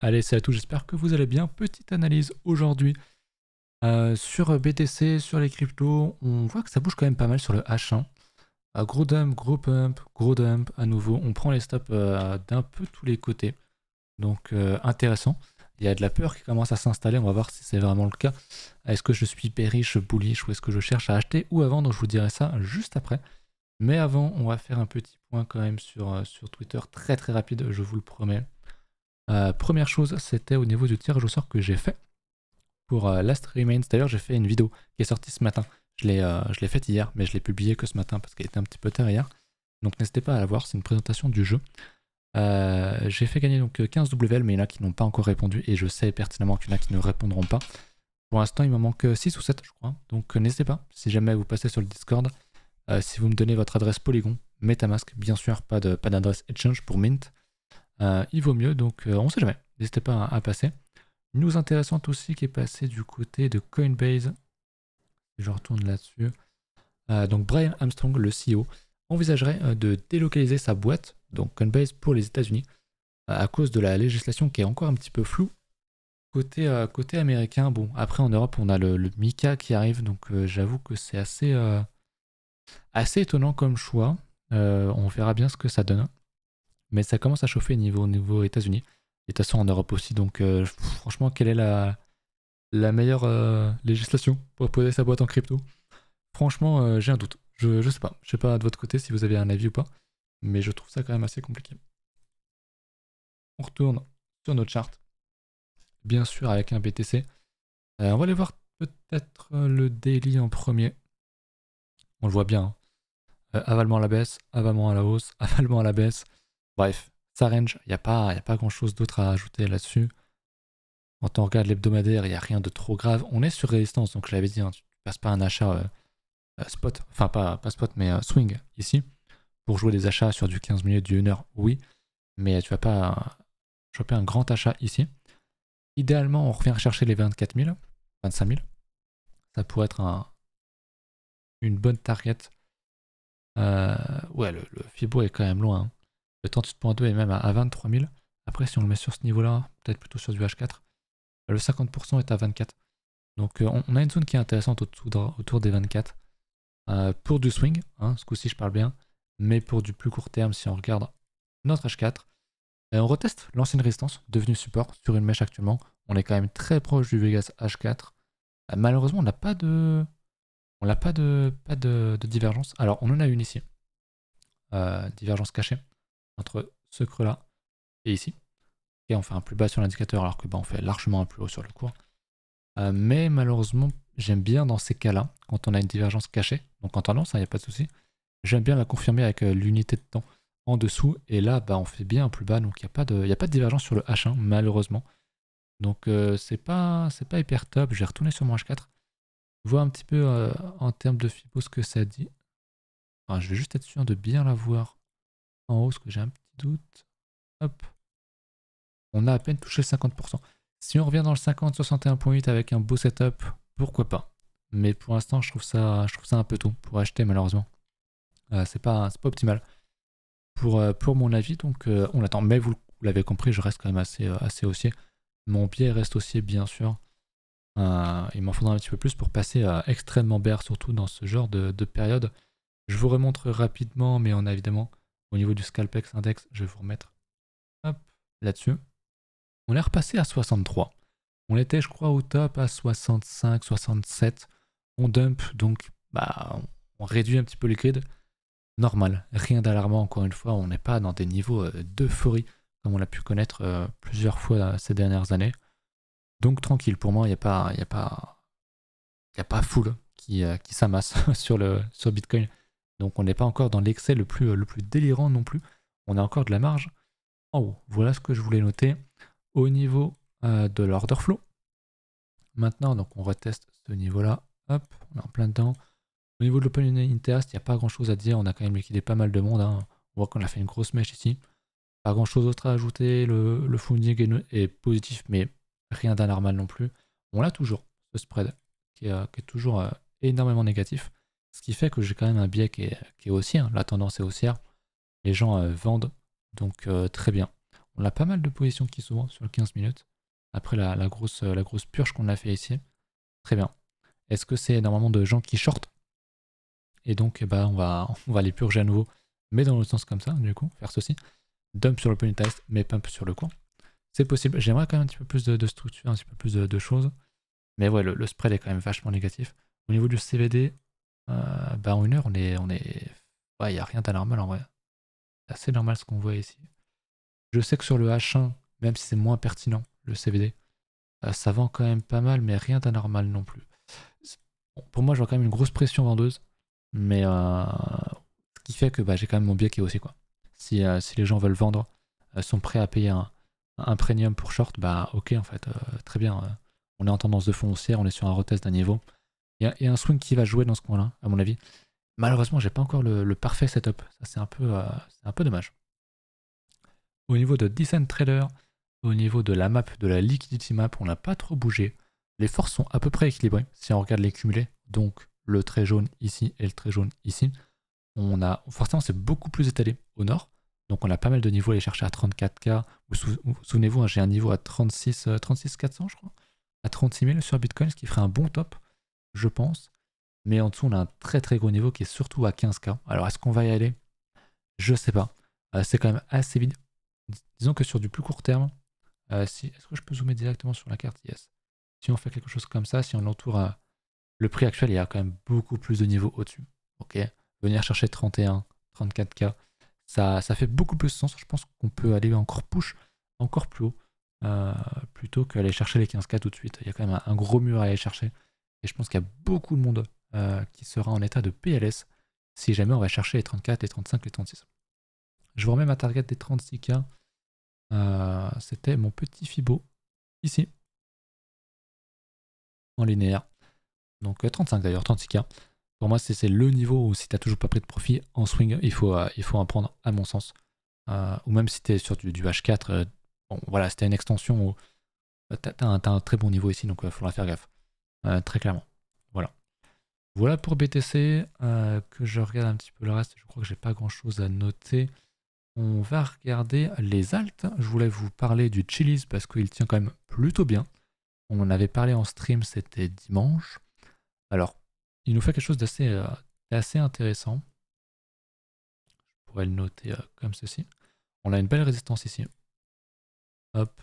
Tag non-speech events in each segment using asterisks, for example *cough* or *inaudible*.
Allez, c'est à tout. J'espère que vous allez bien. Petite analyse aujourd'hui euh, sur BTC, sur les cryptos. On voit que ça bouge quand même pas mal sur le H1. Ah, gros dump, gros pump, gros dump à nouveau. On prend les stops euh, d'un peu tous les côtés. Donc euh, intéressant. Il y a de la peur qui commence à s'installer. On va voir si c'est vraiment le cas. Est-ce que je suis périche bullish ou est-ce que je cherche à acheter ou à vendre Je vous dirai ça juste après. Mais avant, on va faire un petit point quand même sur, sur Twitter très très rapide, je vous le promets. Euh, première chose, c'était au niveau du tirage au sort que j'ai fait pour euh, Last Remains. D'ailleurs, j'ai fait une vidéo qui est sortie ce matin. Euh, je l'ai, faite hier, mais je l'ai publiée que ce matin parce qu'elle était un petit peu tard hier. Donc n'hésitez pas à la voir, c'est une présentation du jeu. j'ai fait gagner donc 15 WL, mais il y en a qui n'ont pas encore répondu et je sais pertinemment qu'il y en a qui ne répondront pas. Pour l'instant, il m'en manque 6 ou 7, je crois. Donc n'hésitez pas, si jamais vous passez sur le Discord, si vous me donnez votre adresse Polygon, Metamask, bien sûr, pas, de, pas d'adresse Exchange pour Mint, euh, il vaut mieux, donc euh, on ne sait jamais. N'hésitez pas à, passer. Nous intéressante aussi qui est passée du côté de Coinbase. Je retourne là-dessus. Euh, donc Brian Armstrong, le CEO, envisagerait de délocaliser sa boîte, donc Coinbase, pour les États-Unis, à cause de la législation qui est encore un petit peu floue. Côté, américain, bon, après en Europe, on a le, le Mika qui arrive, donc j'avoue que c'est assez, assez étonnant comme choix. on verra bien ce que ça donne mais ça commence à chauffer niveau, niveau États-Unis. Et de toute façon, en Europe aussi. Donc, euh, franchement, quelle est la, meilleure euh, législation pour poser sa boîte en crypto Franchement, euh, j'ai un doute. Je, ne sais pas. Je sais pas de votre côté si vous avez un avis ou pas. Mais je trouve ça quand même assez compliqué. On retourne sur notre charte. Bien sûr, avec un BTC. on va aller voir peut-être le daily en premier. On le voit bien. Hein. avalement à la baisse, avalement à la hausse, *laughs* avalement à la baisse. Bref, ça range, il n'y a pas, a pas grand-chose d'autre à ajouter là-dessus. Quand on regarde l'hebdomadaire, il n'y a rien de trop grave. On est sur résistance, donc je l'avais dit, hein, tu ne passes pas un achat euh, euh, spot, enfin pas, spot, mais euh, swing ici. Pour jouer des achats sur du 15 minutes, du 1 heure, oui, mais tu vas pas choper un grand achat ici. Idéalement, on revient chercher les 24 000, 25 000. Ça pourrait être une bonne target. ouais, le, le Fibo est quand même loin. Hein. 38.2 être et même à 23 000. Après, si on le met sur ce niveau-là, peut-être plutôt sur du H4, euh, le 50% est à 24. Donc euh, on a une zone qui est intéressante autour, des 24. Euh, pour du swing, hein, ce coup-ci je parle bien, mais pour du plus court terme, si on regarde notre H4, et on reteste l'ancienne résistance devenue support sur une mèche actuellement. On est quand même très proche du Vegas H4. malheureusement, on n'a pas de, on n'a pas de, pas de, divergence. Alors on en a une ici, divergence cachée entre ce creux là et ici. Et on fait un plus bas sur l'indicateur alors que bah, on fait largement un plus haut sur le cours. Euh, mais malheureusement, j'aime bien dans ces cas-là, quand on a une divergence cachée, donc en tendance, il hein, n'y a pas de souci, j'aime bien la confirmer avec euh, l'unité de temps en dessous. Et là, bah, on fait bien un plus bas, donc il n'y a, pas de, a pas de divergence sur le H1, malheureusement. Donc euh, c'est pas c'est pas hyper top. J'ai retourné sur mon H4. Voir un petit peu en termes de Fibo ce que ça dit. je vais juste être sûr de bien la voir en haut, parce que j'ai un petit doute. Hop. On a à peine touché 50%. Si on revient dans le 50, 61.8 avec un beau setup, pourquoi pas. Mais pour l'instant, je trouve ça, je trouve ça un peu tôt pour acheter, malheureusement. Euh, c'est pas, pas optimal. Pour, euh, pour mon avis, donc euh, on attend. Mais vous, l'avez compris, je reste quand même assez, assez haussier. Mon biais reste haussier, bien sûr. il m'en faudra un petit peu plus pour passer extrêmement bear, surtout dans ce genre de, de période. Je vous remontre rapidement, mais on a évidemment au niveau du Scalpex Index, je vais vous remettre là-dessus. On est repassé à 63. On était, je crois, au top à 65, 67. On dump, donc bah, on réduit un petit peu les grid. Normal, rien d'alarmant, encore une fois, on n'est pas dans des niveaux euh, d'euphorie comme on l'a pu connaître euh, plusieurs fois euh, ces dernières années. Donc tranquille, pour moi, il n'y a pas, il a pas, a pas foule qui, qui s'amasse *laughs* sur le sur Bitcoin. Donc on n'est pas encore dans l'excès euh, le plus, délirant non plus. On a encore de la marge en haut. Voilà ce que je voulais noter au niveau euh, de l'order flow. Maintenant, donc on reteste ce niveau-là. Hop, on est en plein dedans. Au niveau de l'open interest, il n'y a pas grand chose à dire. On a quand même liquidé pas mal de monde. Hein. On voit qu'on a fait une grosse mèche ici. Pas grand chose d'autre à ajouter. Le, funding est, positif, mais rien d'anormal non plus. On l'a toujours, ce spread, qui euh, est, toujours énormément négatif. Ce qui fait que j'ai quand même un biais qui est, qui haussier, hein. la tendance est haussière. Les gens euh, vendent, donc euh, très bien. On a pas mal de positions qui s'ouvrent sur le 15 minutes, après la, grosse, la grosse purge qu'on a fait ici. Très bien. Est-ce que c'est normalement de gens qui shortent Et donc, bah on, va, *laughs* on va les purger à nouveau, mais dans l'autre sens comme ça, du coup, faire ceci. Dump sur le test, mais pump sur le coin C'est possible. J'aimerais quand même un petit peu plus de, structure, un petit peu plus de, choses. Mais ouais, le, spread est quand même vachement négatif. Au niveau du CVD, euh, bah, en une heure, on est. On est... Il n'y a rien d'anormal en vrai. C'est assez normal ce qu'on voit ici. Je sais que sur le H1, même si c'est moins pertinent, le CVD, euh, ça vend quand même pas mal, mais rien d'anormal non plus. pour moi, je vois quand même une grosse pression vendeuse, mais euh, ce qui fait que bah, j'ai quand même mon biais qui est aussi quoi. Si, si les gens veulent vendre, sont prêts à payer un, un premium pour short, bah ok en fait, très bien. on est en tendance de fond on est sur un retest d'un niveau. Il y, a un swing qui va jouer dans ce coin-là, à mon avis. Malheureusement, j'ai pas encore le, parfait setup. c'est un, peu, euh, un peu dommage. Au niveau de Descent Trader, au niveau de la map, de la liquidity map, on n'a pas trop bougé. Les forces sont à peu près équilibrées si on regarde les cumulés. Donc le trait jaune ici et le trait jaune ici. On a forcément c'est beaucoup plus étalé au nord. Donc on a pas mal de niveaux à aller chercher à 34K. souvenez-vous, hein, j'ai un niveau à 36, 36 400 je crois, à 36 000 sur Bitcoin, ce qui ferait un bon top je pense. Mais en dessous, on a un très très gros niveau qui est surtout à 15K. Alors est-ce qu'on va y aller Je sais pas. Euh, c'est quand même assez vite. Disons que sur du plus court terme, euh, si, est-ce que je peux zoomer directement sur la carte Yes. Si on fait quelque chose comme ça, si on l'entoure le prix actuel, il y a quand même beaucoup plus de niveaux au-dessus. Ok, venir chercher 31, 34K, ça, ça fait beaucoup plus de sens. Je pense qu'on peut aller encore push, encore plus haut, euh, plutôt qu'aller chercher les 15K tout de suite. Il y a quand même un gros mur à aller chercher. Et je pense qu'il y a beaucoup de monde euh, qui sera en état de PLS si jamais on va chercher les 34, les 35, les 36. Je vous remets ma target des 36K. Euh, c'était mon petit Fibo, ici, en linéaire. Donc 35 euh, d'ailleurs, 36K. Pour moi, c'est le niveau où si tu n'as toujours pas pris de profit en swing, il faut, il faut en prendre à mon sens. ou même si tu es sur du, H4, bon, voilà, c'était une extension où tu un très bon niveau ici, donc il faudra faire gaffe. Euh, très clairement. Voilà. Voilà pour BTC. Euh, que je regarde un petit peu le reste. Je crois que j'ai pas grand chose à noter. On va regarder les altes. Je voulais vous parler du Chili's parce qu'il tient quand même plutôt bien. On en avait parlé en stream, c'était dimanche. Alors, il nous fait quelque chose d'assez euh, intéressant. Je pourrais le noter comme ceci. On a une belle résistance ici. Hop.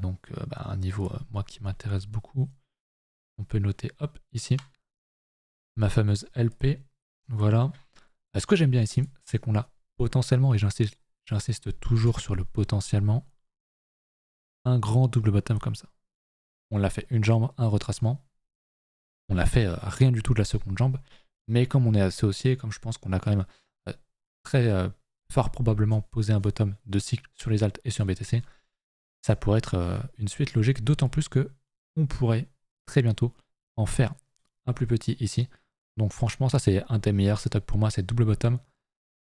donc bah, un niveau moi qui m'intéresse beaucoup on peut noter, hop, ici, ma fameuse LP. Voilà. Bah, ce que j'aime bien ici, c'est qu'on a potentiellement, et j'insiste toujours sur le potentiellement, un grand double bottom comme ça. On l'a fait une jambe, un retracement. On l'a fait euh, rien du tout de la seconde jambe. Mais comme on est associé, comme je pense qu'on a quand même euh, très euh, fort probablement posé un bottom de cycle sur les altes et sur BTC, ça pourrait être une suite logique, d'autant plus que on pourrait très bientôt en faire un plus petit ici. Donc franchement, ça c'est un des meilleurs setups pour moi, c'est double bottom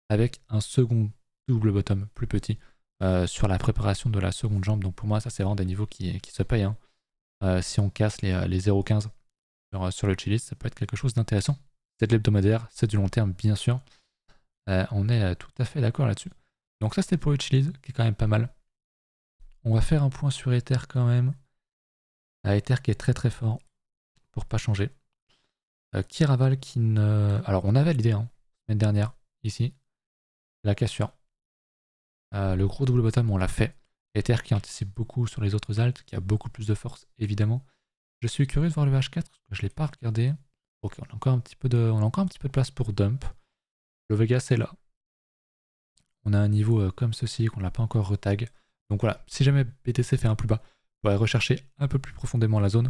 avec un second double bottom plus petit euh, sur la préparation de la seconde jambe. Donc pour moi, ça c'est vraiment des niveaux qui, se payent. Hein. Euh, si on casse les, 0,15 euh, sur, le chili, ça peut être quelque chose d'intéressant. C'est de l'hebdomadaire, c'est du long terme bien sûr. on est tout à fait d'accord là-dessus. Donc ça c'était pour le chili, qui est quand même pas mal. On va faire un point sur Ether quand même à Ether qui est très très fort pour pas changer. Euh, Kiraval qui ne. Alors on avait l'idée, hein, semaine dernière, ici. La cassure. Euh, le gros double bottom, on l'a fait. Ether qui anticipe beaucoup sur les autres alts, qui a beaucoup plus de force, évidemment. Je suis curieux de voir le vh 4 parce que je ne l'ai pas regardé. Ok, on a, encore un petit peu de, on a encore un petit peu de place pour dump. Le Vegas est là. On a un niveau euh, comme ceci qu'on n'a pas encore retag. Donc voilà, si jamais BTC fait un plus bas, rechercher un peu plus profondément la zone,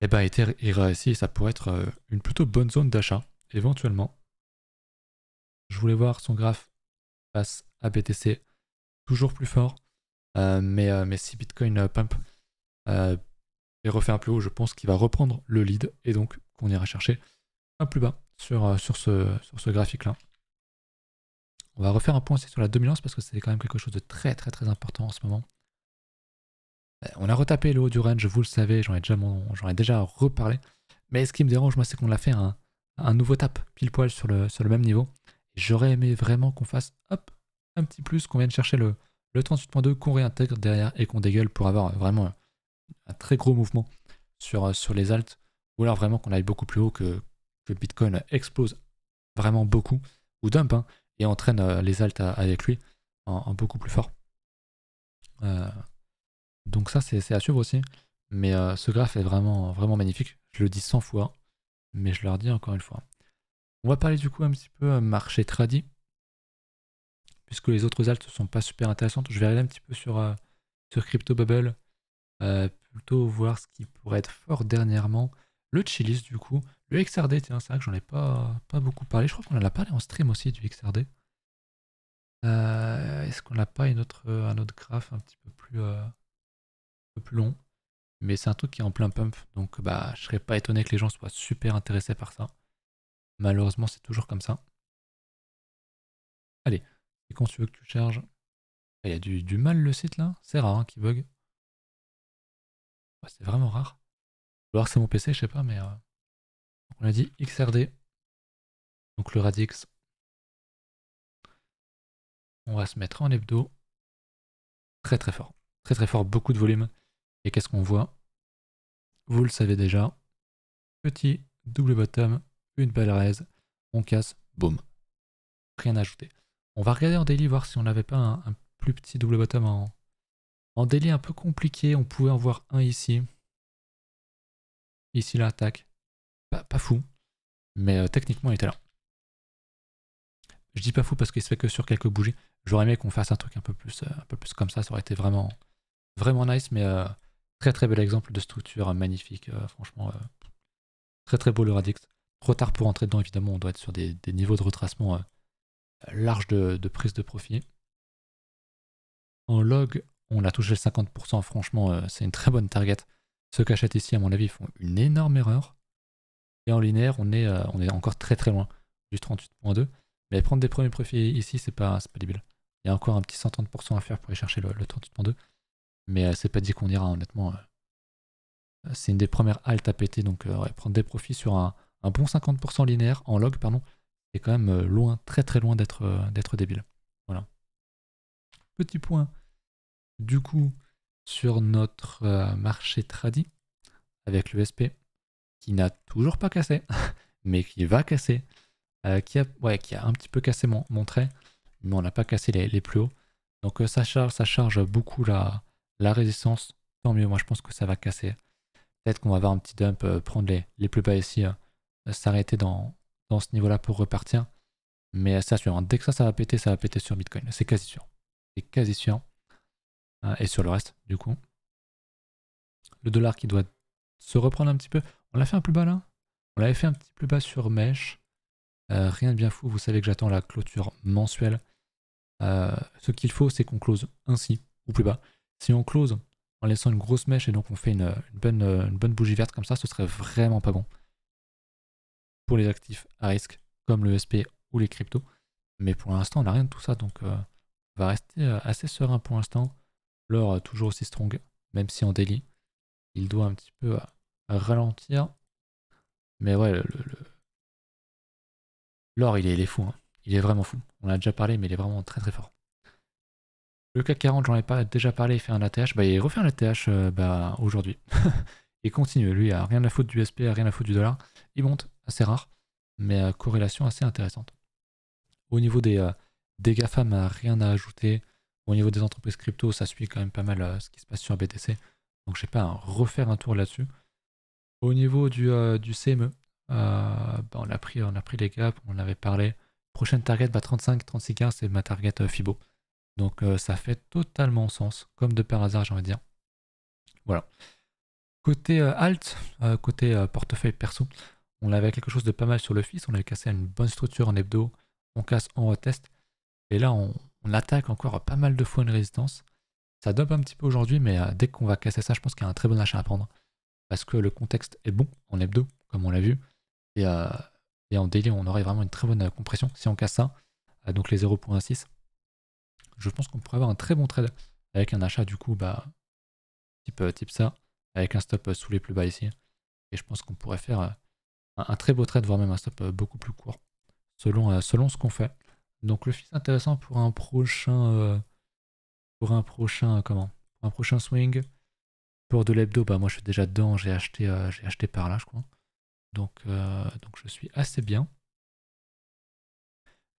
et eh bien Ether ira ici et ça pourrait être euh, une plutôt bonne zone d'achat, éventuellement. Je voulais voir son graphe face à BTC toujours plus fort, euh, euh, mais, si Bitcoin pump est refait un plus haut, je pense qu'il va reprendre le lead et donc qu'on ira chercher un plus bas sur, sur ce, sur ce graphique-là. On va refaire un point aussi sur la dominance parce que c'est quand même quelque chose de très très très important en ce moment. Euh, on a retapé le haut du range, vous le savez, j'en ai, déjà déjà reparlé. Mais ce qui me dérange, moi, c'est qu'on l'a fait un, nouveau tap, pile poil sur le, sur le même niveau. J'aurais aimé vraiment qu'on fasse hop, un petit plus, qu'on vienne chercher le, le 38.2, qu'on réintègre derrière et qu'on dégueule pour avoir vraiment un, très gros mouvement sur, euh, sur les altes. Ou alors vraiment qu'on aille beaucoup plus haut, que, que Bitcoin explose vraiment beaucoup, ou dump, hein, et entraîne euh, les altes avec lui en, beaucoup plus fort. Donc ça, c'est à suivre aussi. Mais euh, ce graphe est vraiment, vraiment magnifique. Je le dis 100 fois, mais je le redis encore une fois. On va parler du coup un petit peu euh, marché tradi, puisque les autres altes ne sont pas super intéressantes. Je vais aller un petit peu sur, euh, sur Crypto Bubble, plutôt voir ce qui pourrait être fort dernièrement. Le Chilis du coup, le XRD, tiens, c'est vrai que j'en ai pas, pas beaucoup parlé. Je crois qu'on en a parlé en stream aussi du XRD. Est-ce qu'on n'a pas une autre, un autre graphe un petit peu plus peu plus long. Mais c'est un truc qui est en plein pump, donc bah, je serais pas étonné que les gens soient super intéressés par ça. Malheureusement, c'est toujours comme ça. Allez, et quand tu veux que tu charges Il y a du, mal le site là C'est rare hein, qui bug. c'est vraiment rare. Ou c'est mon PC, je sais pas, mais. Euh, on a dit XRD. Donc le radix. On va se mettre en hebdo. Très très fort. Très très fort, beaucoup de volume. Et qu'est-ce qu'on voit Vous le savez déjà. Petit double bottom, une belle raise, on casse, boum. Rien à ajouter. On va regarder en daily voir si on n'avait pas un, plus petit double bottom en, en daily un peu compliqué. On pouvait en voir un ici. Ici, là, tac. Pas, fou, mais euh, techniquement, il était là. Je dis pas fou parce qu'il se fait que sur quelques bougies. J'aurais aimé qu'on fasse un truc un peu plus, euh, un peu plus comme ça. Ça aurait été vraiment, vraiment nice, mais euh, Très bel exemple de structure hein, magnifique, euh, franchement. Euh, très très beau le Radix. Trop tard pour entrer dedans, évidemment, on doit être sur des, niveaux de retracement euh, large de, prise de profit. En log, on a touché le 50%, franchement, c'est une très bonne target. Ceux qui achètent ici, à mon avis, font une énorme erreur. Et en linéaire, on est, on est encore très très loin du 38.2. Mais prendre des premiers profits ici, c'est pas, pas débile. Il y a encore un petit 130% à faire pour aller chercher le 38.2. Mais euh, c'est pas dit qu'on ira, honnêtement. Euh. c'est une des premières haltes à péter, donc euh, prendre des profits sur un, un bon 50% linéaire en log, pardon, c'est quand même loin, très très loin d'être d'être débile. Voilà. Petit point, du coup, sur notre marché tradi avec le qui n'a toujours pas cassé, *laughs* mais qui va casser, qui, a, ouais, qui a un petit peu cassé mon, trait, mais on n'a pas cassé les, les plus hauts. Donc ça charge, ça charge beaucoup la, la résistance, tant mieux. Moi, je pense que ça va casser. Peut-être qu'on va avoir un petit dump, euh, prendre les, plus bas ici, euh, s'arrêter dans, ce niveau-là pour repartir. Mais ça, sûr. Hein, dès que ça, ça va péter, ça va péter sur Bitcoin. C'est quasi sûr. C'est quasi sûr. Euh, et sur le reste, du coup. Le dollar qui doit se reprendre un petit peu. On l'a fait un plus bas là On l'avait fait un petit plus bas sur Mesh. rien de bien fou. Vous savez que j'attends la clôture mensuelle. ce qu'il faut, c'est qu'on close ainsi ou plus bas. Si on close en laissant une grosse mèche et donc on fait une, bonne, bougie verte comme ça, ce serait vraiment pas bon pour les actifs à risque comme le SP ou les cryptos. Mais pour l'instant, on n'a rien de tout ça, donc euh, on va rester euh, assez serein pour l'instant. L'or euh, toujours aussi strong, même si en daily, il doit un petit peu ralentir. Mais ouais, l'or, le, il, est, fou. Hein. Il est vraiment fou. On a déjà parlé, mais il est vraiment très très fort. Le CAC 40, j'en ai pas déjà parlé, il fait un ATH. Bah, il refait un ATH euh, bah, aujourd'hui. *laughs* il continue, lui, n'a rien à foutre du SP, rien à foutre du dollar. Il monte, assez rare, mais euh, corrélation assez intéressante. Au niveau des, euh, des GAFAM, rien à ajouter. Au niveau des entreprises crypto, ça suit quand même pas mal euh, ce qui se passe sur BTC. Donc, je sais pas, refaire un tour là-dessus. Au niveau du, CME, bah, on, a pris, on a pris les gaps, on en avait parlé. Prochaine target, 35, bah, 36K, c'est ma target FIBO. Donc euh, ça fait totalement sens, comme de par hasard, j'ai envie de dire. Voilà. Côté euh, alt, euh, côté portefeuille perso, on avait quelque chose de pas mal sur le fils, on avait cassé une bonne structure en hebdo, on casse en retest, et là on, attaque encore pas mal de fois une résistance. Ça dope un petit peu aujourd'hui, mais dès qu'on va casser ça, je pense qu'il y a un très bon achat à prendre, parce que le contexte est bon en hebdo, comme on l'a vu, et, et en daily on aurait vraiment une très bonne compression si on casse ça, donc les 0.6 je pense qu'on pourrait avoir un très bon trade avec un achat du coup bah, type, euh, ça, avec un stop euh, sous les plus bas ici. Et je pense qu'on pourrait faire euh, un, très beau trade, voire même un stop beaucoup plus court, selon, selon ce qu'on fait. Donc le fils intéressant pour un prochain pour un prochain comment un prochain swing. Pour de l'hebdo, bah moi je suis déjà dedans, j'ai acheté, j'ai acheté par là je crois. Donc, donc je suis assez bien.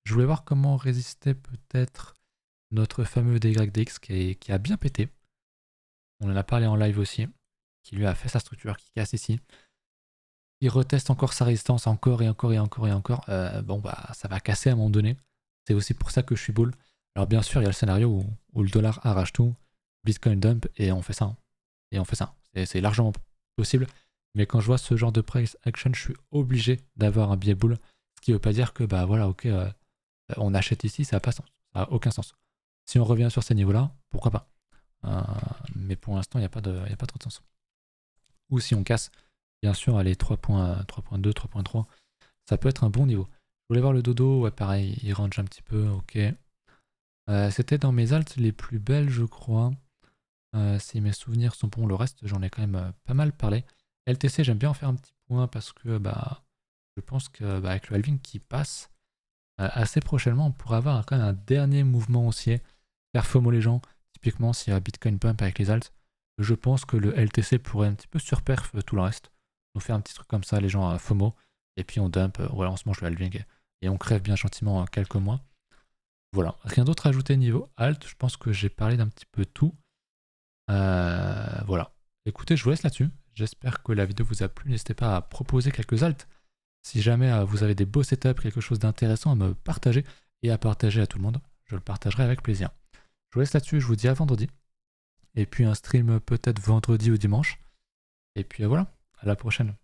Je voulais voir comment résister peut-être notre fameux DYDX qui, a bien pété. On en a parlé en live aussi, qui lui a fait sa structure, qui casse ici. Il reteste encore sa résistance, encore et encore et encore et encore. Euh, bon, bah, ça va casser à un moment donné. C'est aussi pour ça que je suis boule. Alors, bien sûr, il y a le scénario où, le dollar arrache tout, Bitcoin dump, et on fait ça. Et on fait ça. C'est largement possible. Mais quand je vois ce genre de price action, je suis obligé d'avoir un biais boule. Ce qui ne veut pas dire que, bah voilà, ok, euh, on achète ici, ça n'a pas sens. Ça n'a aucun sens. Si on revient sur ces niveaux-là, pourquoi pas euh, Mais pour l'instant, il n'y a, pas a pas trop de sens. Ou si on casse, bien sûr, les 3.2, 3.3, ça peut être un bon niveau. Je voulais voir le dodo, ouais, pareil, il range un petit peu, ok. Euh, c'était dans mes altes les plus belles, je crois. Euh, si mes souvenirs sont bons, le reste, j'en ai quand même pas mal parlé. LTC, j'aime bien en faire un petit point parce que bah, je pense que, bah, le halving qui passe, assez prochainement, on pourra avoir quand même un dernier mouvement haussier FOMO les gens. Typiquement, s'il y a Bitcoin Pump avec les alts, je pense que le LTC pourrait un petit peu surperf euh, tout le reste. On fait un petit truc comme ça, les gens à euh, FOMO, et puis on dump, voilà, on se mange le halving et on crève bien gentiment euh, quelques mois. Voilà, rien d'autre à ajouter niveau alt, je pense que j'ai parlé d'un petit peu tout. voilà. Écoutez, je vous laisse là-dessus. J'espère que la vidéo vous a plu. N'hésitez pas à proposer quelques alts. Si jamais vous avez des beaux setups, quelque chose d'intéressant à me partager et à partager à tout le monde, je le partagerai avec plaisir. Je vous laisse là-dessus, je vous dis à vendredi. Et puis un stream peut-être vendredi ou dimanche. Et puis voilà, à la prochaine.